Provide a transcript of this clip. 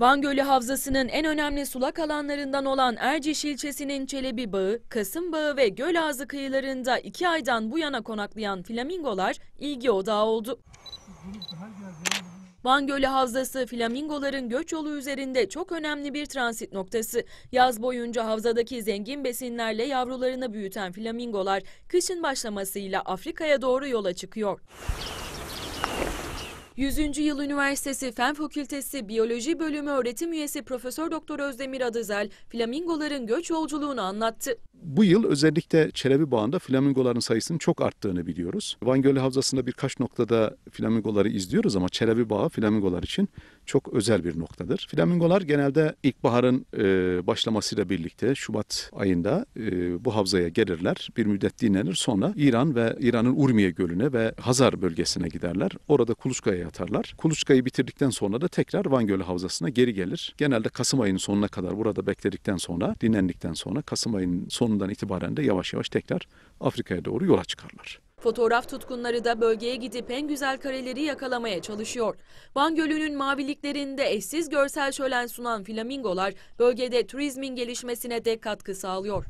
Van Gölü Havzası'nın en önemli sulak alanlarından olan Erciş ilçesinin Çelebi Bağı, Kasım Bağı ve Göl Ağzı kıyılarında iki aydan bu yana konaklayan flamingolar ilgi odağı oldu. Van Gölü Havzası flamingoların göç yolu üzerinde çok önemli bir transit noktası. Yaz boyunca havzadaki zengin besinlerle yavrularını büyüten flamingolar kışın başlamasıyla Afrika'ya doğru yola çıkıyor. 100. Yıl Üniversitesi Fen Fakültesi Biyoloji Bölümü öğretim üyesi Profesör Doktor Özdemir Adızel, flamingoların göç yolculuğunu anlattı. Bu yıl özellikle Çelebi Bağı'nda flamingoların sayısının çok arttığını biliyoruz. Van Gölü Havzası'nda birkaç noktada flamingoları izliyoruz ama Çelebi Bağı flamingolar için çok özel bir noktadır. Flamingolar genelde ilkbaharın e, başlamasıyla birlikte Şubat ayında e, bu havzaya gelirler. Bir müddet dinlenir sonra İran ve İran'ın Urmiye Gölü'ne ve Hazar bölgesine giderler. Orada kuluçkaya Kuluçka'ya Kuluçka'yı bitirdikten sonra da tekrar Van Gölü Havzası'na geri gelir. Genelde Kasım ayının sonuna kadar burada bekledikten sonra, dinlendikten sonra Kasım ayının sonundan itibaren de yavaş yavaş tekrar Afrika'ya doğru yola çıkarlar. Fotoğraf tutkunları da bölgeye gidip en güzel kareleri yakalamaya çalışıyor. Van Gölü'nün maviliklerinde eşsiz görsel şölen sunan flamingolar bölgede turizmin gelişmesine de katkı sağlıyor.